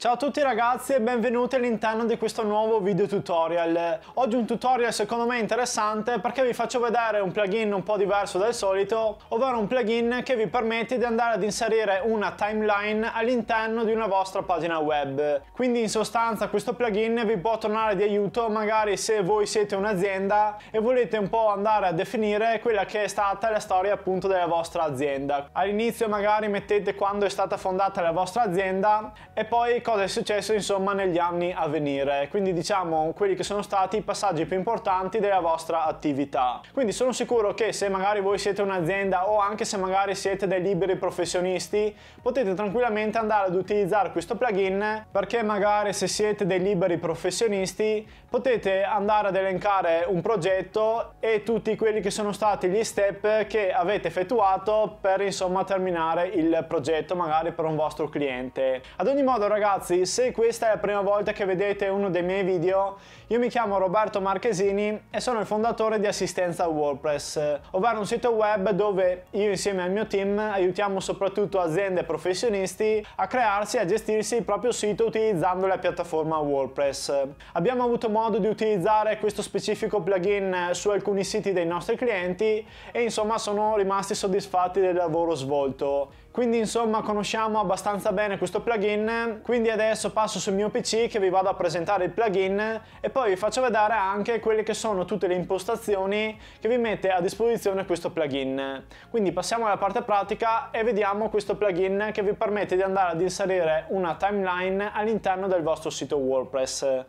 Ciao a tutti ragazzi e benvenuti all'interno di questo nuovo video tutorial. Oggi un tutorial secondo me interessante perché vi faccio vedere un plugin un po' diverso dal solito, ovvero un plugin che vi permette di andare ad inserire una timeline all'interno di una vostra pagina web. Quindi in sostanza questo plugin vi può tornare di aiuto magari se voi siete un'azienda e volete un po' andare a definire quella che è stata la storia appunto della vostra azienda. All'inizio magari mettete quando è stata fondata la vostra azienda e poi cosa è successo insomma negli anni a venire, quindi diciamo quelli che sono stati i passaggi più importanti della vostra attività. Quindi sono sicuro che se magari voi siete un'azienda o anche se magari siete dei liberi professionisti, potete tranquillamente andare ad utilizzare questo plugin perché magari se siete dei liberi professionisti potete andare ad elencare un progetto e tutti quelli che sono stati gli step che avete effettuato per insomma terminare il progetto magari per un vostro cliente. Ad ogni modo ragazzi ragazzi, se questa è la prima volta che vedete uno dei miei video, io mi chiamo Roberto Marchesini e sono il fondatore di Assistenza WordPress, ovvero un sito web dove io insieme al mio team aiutiamo soprattutto aziende e professionisti a crearsi e a gestirsi il proprio sito utilizzando la piattaforma WordPress. Abbiamo avuto modo di utilizzare questo specifico plugin su alcuni siti dei nostri clienti e insomma sono rimasti soddisfatti del lavoro svolto. Quindi insomma conosciamo abbastanza bene questo plugin, quindi adesso passo sul mio PC che vi vado a presentare il plugin e poi vi faccio vedere anche quelle che sono tutte le impostazioni che vi mette a disposizione questo plugin. Quindi passiamo alla parte pratica e vediamo questo plugin che vi permette di andare ad inserire una timeline all'interno del vostro sito WordPress.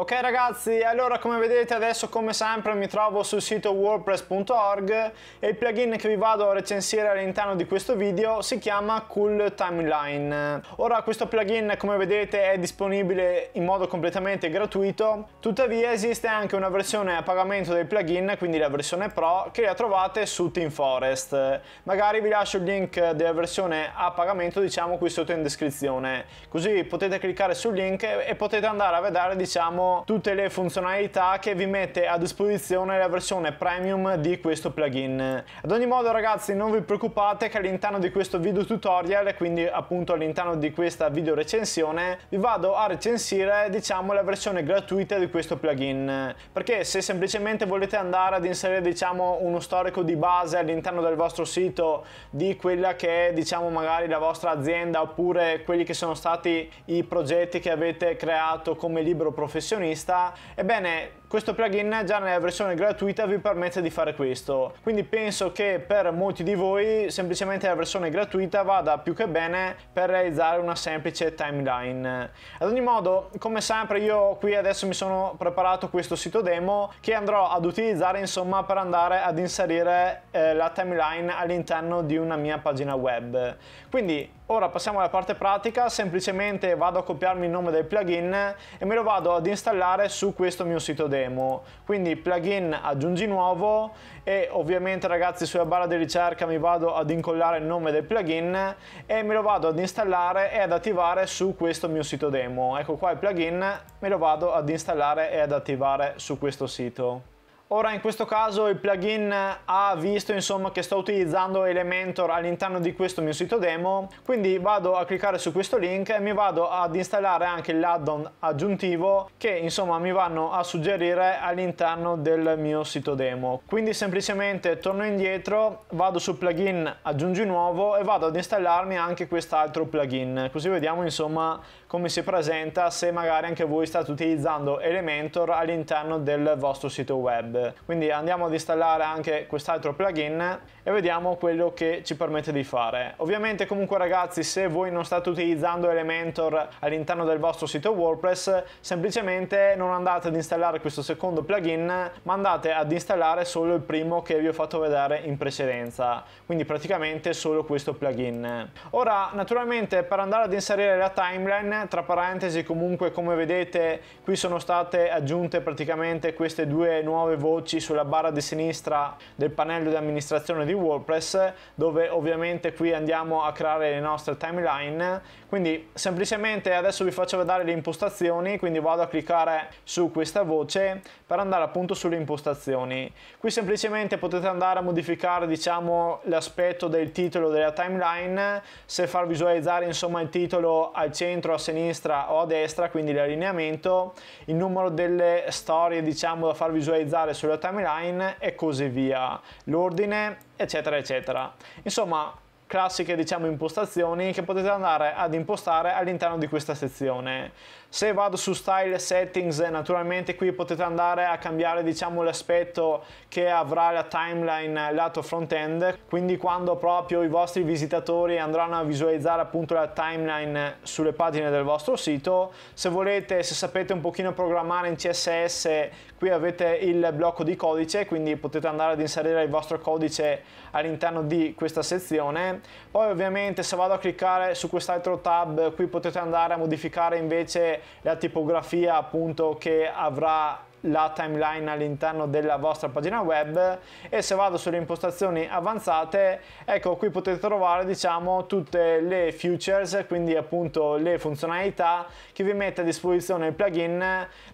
Ok ragazzi, allora come vedete adesso come sempre mi trovo sul sito wordpress.org e il plugin che vi vado a recensire all'interno di questo video si chiama Cool Timeline. Ora questo plugin come vedete è disponibile in modo completamente gratuito, tuttavia esiste anche una versione a pagamento del plugin, quindi la versione Pro, che la trovate su TeamForest. Magari vi lascio il link della versione a pagamento diciamo qui sotto in descrizione, così potete cliccare sul link e potete andare a vedere diciamo tutte le funzionalità che vi mette a disposizione la versione premium di questo plugin ad ogni modo ragazzi non vi preoccupate che all'interno di questo video tutorial quindi appunto all'interno di questa video recensione vi vado a recensire diciamo la versione gratuita di questo plugin perché se semplicemente volete andare ad inserire diciamo uno storico di base all'interno del vostro sito di quella che è diciamo magari la vostra azienda oppure quelli che sono stati i progetti che avete creato come libro professionale professionista, ebbene questo plugin già nella versione gratuita vi permette di fare questo, quindi penso che per molti di voi semplicemente la versione gratuita vada più che bene per realizzare una semplice timeline. Ad ogni modo, come sempre io qui adesso mi sono preparato questo sito demo che andrò ad utilizzare insomma per andare ad inserire eh, la timeline all'interno di una mia pagina web. Quindi ora passiamo alla parte pratica, semplicemente vado a copiarmi il nome del plugin e me lo vado ad installare su questo mio sito demo demo quindi plugin aggiungi nuovo e ovviamente ragazzi sulla barra di ricerca mi vado ad incollare il nome del plugin e me lo vado ad installare e ad attivare su questo mio sito demo ecco qua il plugin me lo vado ad installare e ad attivare su questo sito Ora in questo caso il plugin ha visto insomma, che sto utilizzando Elementor all'interno di questo mio sito demo, quindi vado a cliccare su questo link e mi vado ad installare anche l'addon aggiuntivo che insomma mi vanno a suggerire all'interno del mio sito demo. Quindi semplicemente torno indietro, vado sul plugin aggiungi nuovo e vado ad installarmi anche quest'altro plugin, così vediamo insomma come si presenta se magari anche voi state utilizzando Elementor all'interno del vostro sito web. Quindi andiamo ad installare anche quest'altro plugin e vediamo quello che ci permette di fare. Ovviamente comunque ragazzi se voi non state utilizzando Elementor all'interno del vostro sito WordPress semplicemente non andate ad installare questo secondo plugin ma andate ad installare solo il primo che vi ho fatto vedere in precedenza. Quindi praticamente solo questo plugin. Ora naturalmente per andare ad inserire la timeline tra parentesi comunque come vedete qui sono state aggiunte praticamente queste due nuove voci sulla barra di sinistra del pannello di amministrazione di WordPress dove ovviamente qui andiamo a creare le nostre timeline, quindi semplicemente adesso vi faccio vedere le impostazioni, quindi vado a cliccare su questa voce per andare appunto sulle impostazioni. Qui semplicemente potete andare a modificare diciamo l'aspetto del titolo della timeline, se far visualizzare insomma il titolo al centro a sinistra o a destra, quindi l'allineamento, il numero delle storie diciamo da far visualizzare sulla timeline e così via, l'ordine eccetera eccetera. Insomma classiche diciamo impostazioni che potete andare ad impostare all'interno di questa sezione. Se vado su Style Settings, eh, naturalmente qui potete andare a cambiare diciamo l'aspetto che avrà la timeline eh, lato front-end, quindi quando proprio i vostri visitatori andranno a visualizzare appunto la timeline eh, sulle pagine del vostro sito. Se volete, se sapete un pochino programmare in CSS, qui avete il blocco di codice, quindi potete andare ad inserire il vostro codice all'interno di questa sezione. Poi ovviamente se vado a cliccare su quest'altro tab, qui potete andare a modificare invece la tipografia appunto che avrà la timeline all'interno della vostra pagina web e se vado sulle impostazioni avanzate ecco qui potete trovare diciamo tutte le features quindi appunto le funzionalità che vi mette a disposizione il plugin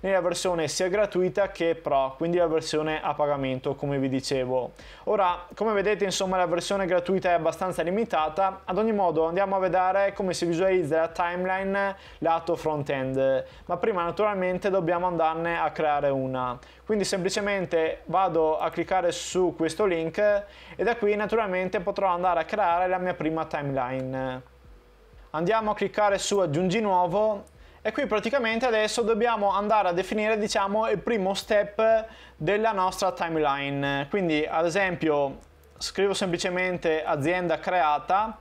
nella versione sia gratuita che pro quindi la versione a pagamento come vi dicevo ora come vedete insomma la versione gratuita è abbastanza limitata ad ogni modo andiamo a vedere come si visualizza la timeline lato front end ma prima naturalmente dobbiamo andarne a creare un una. Quindi semplicemente vado a cliccare su questo link e da qui naturalmente potrò andare a creare la mia prima timeline. Andiamo a cliccare su aggiungi nuovo e qui praticamente adesso dobbiamo andare a definire diciamo il primo step della nostra timeline. Quindi ad esempio scrivo semplicemente azienda creata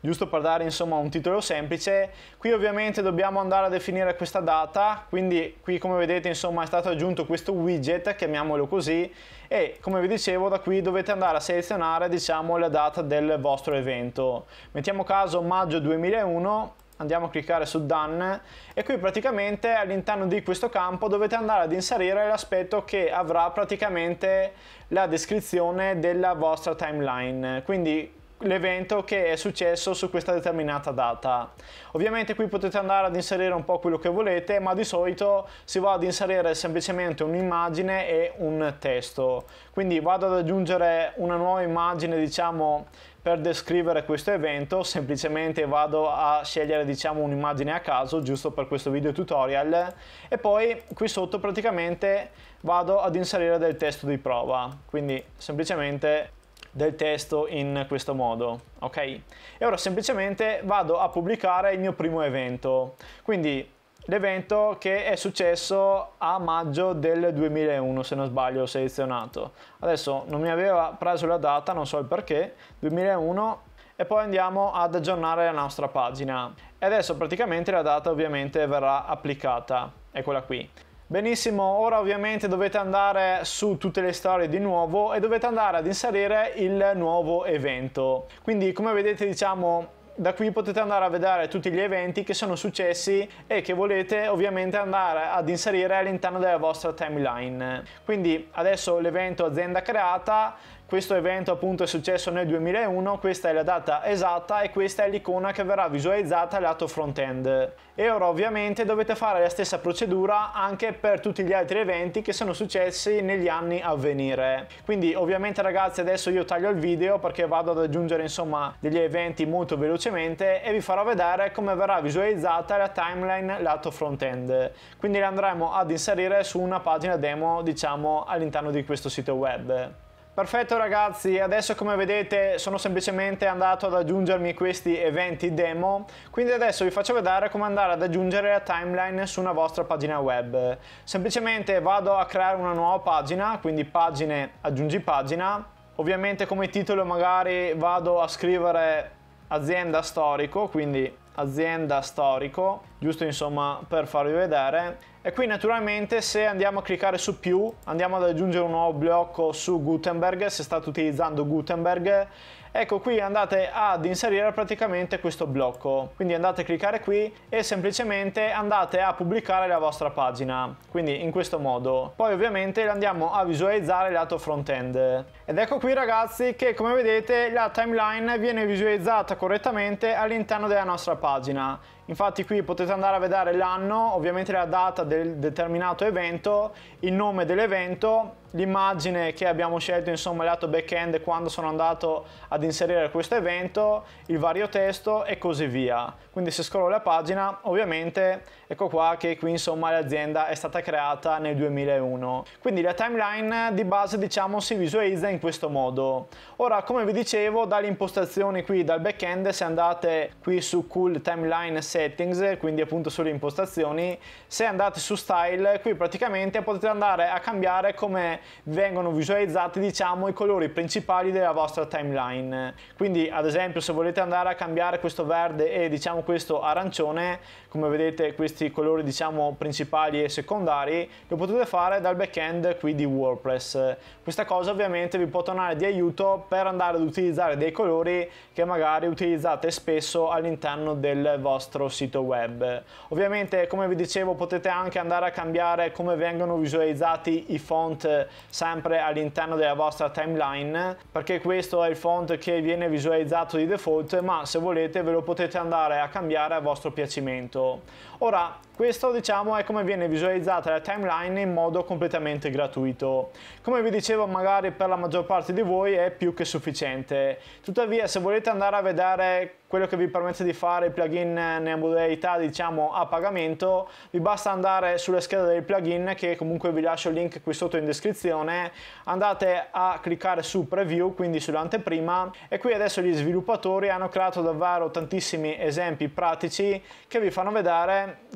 giusto per dare insomma un titolo semplice. Qui ovviamente dobbiamo andare a definire questa data, quindi qui come vedete insomma è stato aggiunto questo widget, chiamiamolo così, e come vi dicevo da qui dovete andare a selezionare diciamo la data del vostro evento. Mettiamo caso maggio 2001 andiamo a cliccare su Done e qui praticamente all'interno di questo campo dovete andare ad inserire l'aspetto che avrà praticamente la descrizione della vostra timeline quindi l'evento che è successo su questa determinata data. Ovviamente qui potete andare ad inserire un po' quello che volete, ma di solito si va ad inserire semplicemente un'immagine e un testo. Quindi vado ad aggiungere una nuova immagine, diciamo, per descrivere questo evento, semplicemente vado a scegliere, diciamo, un'immagine a caso, giusto per questo video tutorial, e poi qui sotto praticamente vado ad inserire del testo di prova. Quindi semplicemente del testo in questo modo, ok? E ora semplicemente vado a pubblicare il mio primo evento, quindi l'evento che è successo a maggio del 2001 se non sbaglio ho selezionato adesso non mi aveva preso la data non so il perché 2001 e poi andiamo ad aggiornare la nostra pagina e adesso praticamente la data ovviamente verrà applicata è quella qui Benissimo, ora ovviamente dovete andare su tutte le storie di nuovo e dovete andare ad inserire il nuovo evento. Quindi come vedete diciamo da qui potete andare a vedere tutti gli eventi che sono successi e che volete ovviamente andare ad inserire all'interno della vostra timeline. Quindi adesso l'evento azienda creata questo evento appunto è successo nel 2001, questa è la data esatta e questa è l'icona che verrà visualizzata lato front-end. E ora ovviamente dovete fare la stessa procedura anche per tutti gli altri eventi che sono successi negli anni a venire. Quindi ovviamente ragazzi adesso io taglio il video perché vado ad aggiungere insomma degli eventi molto velocemente e vi farò vedere come verrà visualizzata la timeline lato front-end. Quindi la andremo ad inserire su una pagina demo diciamo all'interno di questo sito web. Perfetto ragazzi, adesso come vedete sono semplicemente andato ad aggiungermi questi eventi demo, quindi adesso vi faccio vedere come andare ad aggiungere la timeline su una vostra pagina web. Semplicemente vado a creare una nuova pagina, quindi pagine, aggiungi pagina, ovviamente come titolo magari vado a scrivere azienda storico, quindi azienda storico, giusto insomma per farvi vedere. E qui naturalmente se andiamo a cliccare su più, andiamo ad aggiungere un nuovo blocco su Gutenberg, se state utilizzando Gutenberg ecco qui andate ad inserire praticamente questo blocco quindi andate a cliccare qui e semplicemente andate a pubblicare la vostra pagina quindi in questo modo poi ovviamente andiamo a visualizzare lato front end ed ecco qui ragazzi che come vedete la timeline viene visualizzata correttamente all'interno della nostra pagina Infatti qui potete andare a vedere l'anno, ovviamente la data del determinato evento, il nome dell'evento, l'immagine che abbiamo scelto, insomma, il lato back-end quando sono andato ad inserire questo evento, il vario testo e così via. Quindi se scrollo la pagina, ovviamente, ecco qua che qui insomma l'azienda è stata creata nel 2001. Quindi la timeline di base, diciamo, si visualizza in questo modo. Ora, come vi dicevo, dalle impostazioni qui dal back-end, se andate qui su Cool Timeline 6, settings, quindi appunto sulle impostazioni, se andate su style, qui praticamente potete andare a cambiare come vengono visualizzati diciamo i colori principali della vostra timeline. Quindi ad esempio se volete andare a cambiare questo verde e diciamo questo arancione, come vedete questi colori diciamo principali e secondari, lo potete fare dal backend qui di WordPress. Questa cosa ovviamente vi può tornare di aiuto per andare ad utilizzare dei colori che magari utilizzate spesso all'interno del vostro sito web. Ovviamente come vi dicevo potete anche andare a cambiare come vengono visualizzati i font eh, sempre all'interno della vostra timeline perché questo è il font che viene visualizzato di default ma se volete ve lo potete andare a cambiare a vostro piacimento. Ora questo diciamo è come viene visualizzata la timeline in modo completamente gratuito. Come vi dicevo magari per la maggior parte di voi è più che sufficiente. Tuttavia se volete andare a vedere quello che vi permette di fare il plugin eh, nel nella modalità diciamo a pagamento vi basta andare sulle schede del plugin che comunque vi lascio il link qui sotto in descrizione andate a cliccare su preview quindi sull'anteprima e qui adesso gli sviluppatori hanno creato davvero tantissimi esempi pratici che vi fanno vedere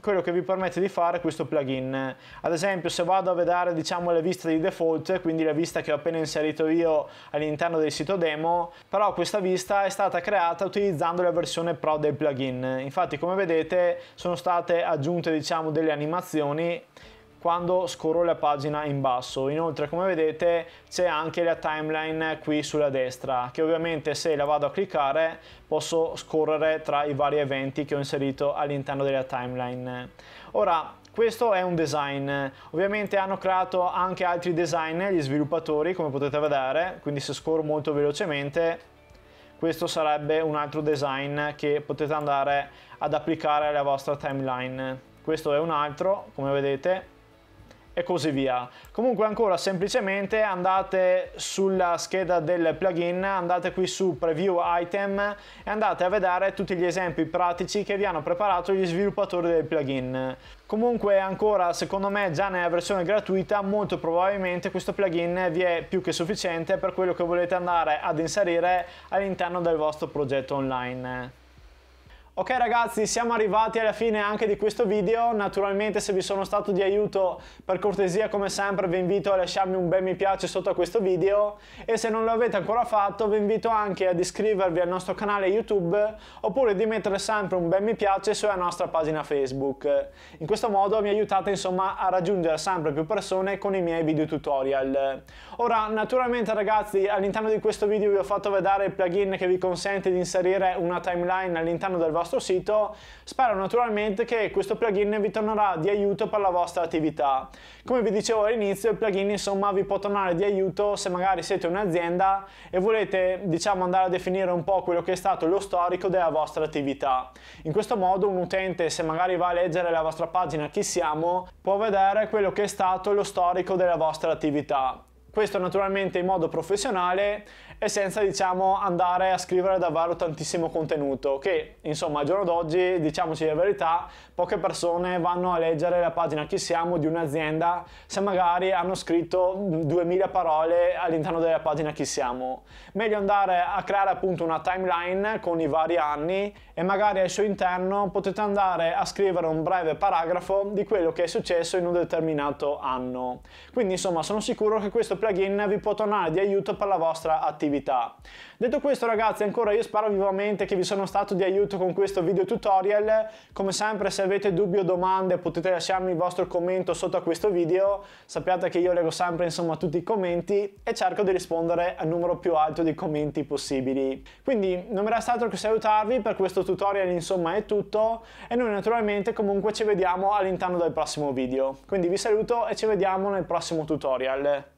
quello che vi permette di fare questo plugin ad esempio se vado a vedere diciamo le viste di default quindi la vista che ho appena inserito io all'interno del sito demo però questa vista è stata creata utilizzando la versione pro del plugin infatti come vedete sono state aggiunte diciamo delle animazioni quando scorro la pagina in basso. Inoltre come vedete c'è anche la timeline qui sulla destra che ovviamente se la vado a cliccare posso scorrere tra i vari eventi che ho inserito all'interno della timeline. Ora questo è un design, ovviamente hanno creato anche altri design gli sviluppatori come potete vedere, quindi se scorro molto velocemente questo sarebbe un altro design che potete andare ad applicare alla vostra timeline questo è un altro come vedete e così via. Comunque ancora semplicemente andate sulla scheda del plugin, andate qui su preview item e andate a vedere tutti gli esempi pratici che vi hanno preparato gli sviluppatori del plugin. Comunque ancora secondo me già nella versione gratuita molto probabilmente questo plugin vi è più che sufficiente per quello che volete andare ad inserire all'interno del vostro progetto online. Ok ragazzi siamo arrivati alla fine anche di questo video, naturalmente se vi sono stato di aiuto per cortesia come sempre vi invito a lasciarmi un bel mi piace sotto a questo video e se non lo avete ancora fatto vi invito anche ad iscrivervi al nostro canale YouTube oppure di mettere sempre un bel mi piace sulla nostra pagina Facebook. In questo modo mi aiutate insomma a raggiungere sempre più persone con i miei video tutorial. Ora naturalmente ragazzi all'interno di questo video vi ho fatto vedere il plugin che vi consente di inserire una timeline all'interno del vostro vostro sito, spero naturalmente che questo plugin vi tornerà di aiuto per la vostra attività. Come vi dicevo all'inizio, il plugin insomma vi può tornare di aiuto se magari siete un'azienda e volete diciamo andare a definire un po' quello che è stato lo storico della vostra attività. In questo modo un utente se magari va a leggere la vostra pagina chi siamo può vedere quello che è stato lo storico della vostra attività. Questo naturalmente in modo professionale e senza diciamo andare a scrivere davvero tantissimo contenuto che insomma al giorno d'oggi diciamoci la verità poche persone vanno a leggere la pagina chi siamo di un'azienda se magari hanno scritto 2000 parole all'interno della pagina chi siamo meglio andare a creare appunto una timeline con i vari anni e magari al suo interno potete andare a scrivere un breve paragrafo di quello che è successo in un determinato anno quindi insomma sono sicuro che questo plugin vi può tornare di aiuto per la vostra attività attività. Detto questo ragazzi ancora io spero vivamente che vi sono stato di aiuto con questo video tutorial, come sempre se avete dubbi o domande potete lasciarmi il vostro commento sotto a questo video, sappiate che io leggo sempre insomma tutti i commenti e cerco di rispondere al numero più alto di commenti possibili. Quindi non mi resta altro che salutarvi, per questo tutorial insomma è tutto e noi naturalmente comunque ci vediamo all'interno del prossimo video. Quindi vi saluto e ci vediamo nel prossimo tutorial.